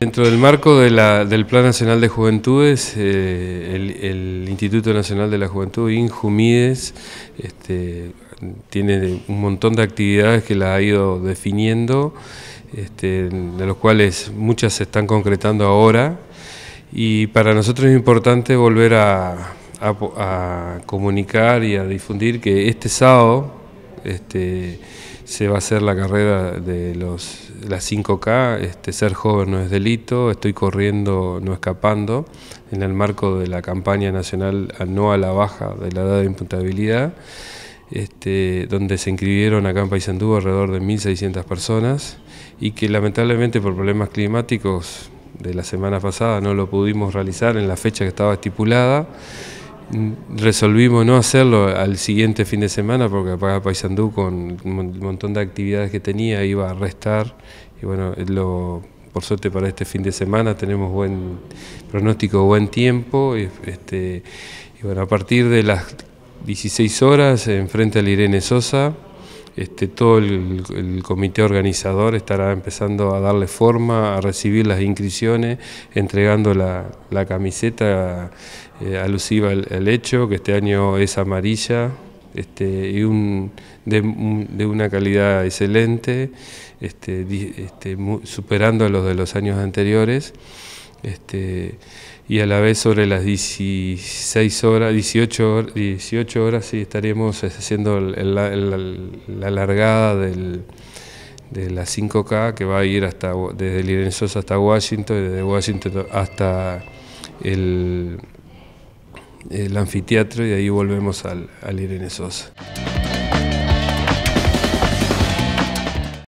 Dentro del marco del Plan Nacional de Juventudes, eh, el, Instituto Nacional de la Juventud, INJUMIDES, este, tiene un montón de actividades que la ha ido definiendo, este, de los cuales muchas se están concretando ahora. Y para nosotros es importante volver a, a comunicar y a difundir que este sábado, este, se va a hacer la carrera de los, las 5K, este, ser joven no es delito, estoy corriendo, no escapando, en el marco de la campaña nacional no a la baja de la edad de imputabilidad, este, donde se inscribieron acá en Paysandú alrededor de 1.600 personas y que lamentablemente por problemas climáticos de la semana pasada no lo pudimos realizar en la fecha que estaba estipulada. Mm, resolvimos no hacerlo al siguiente fin de semana porque para Paysandú con un montón de actividades que tenía iba a restar y bueno, por suerte para este fin de semana tenemos buen pronóstico, buen tiempo y, este, bueno, a partir de las 16 horas enfrente al Irene Sosa este, todo el, comité organizador estará empezando a darle forma, a recibir las inscripciones, entregando la, camiseta eh, alusiva al, hecho, que este año es amarilla este, y de, una calidad excelente, este, superando a los de los años anteriores. Este, y a la vez sobre las 16 horas, 18 horas, sí, estaremos haciendo la, largada del, de la 5K que va a ir hasta desde Sosa hasta Washington y desde Washington hasta el, anfiteatro y de ahí volvemos al, al Irene Sosa.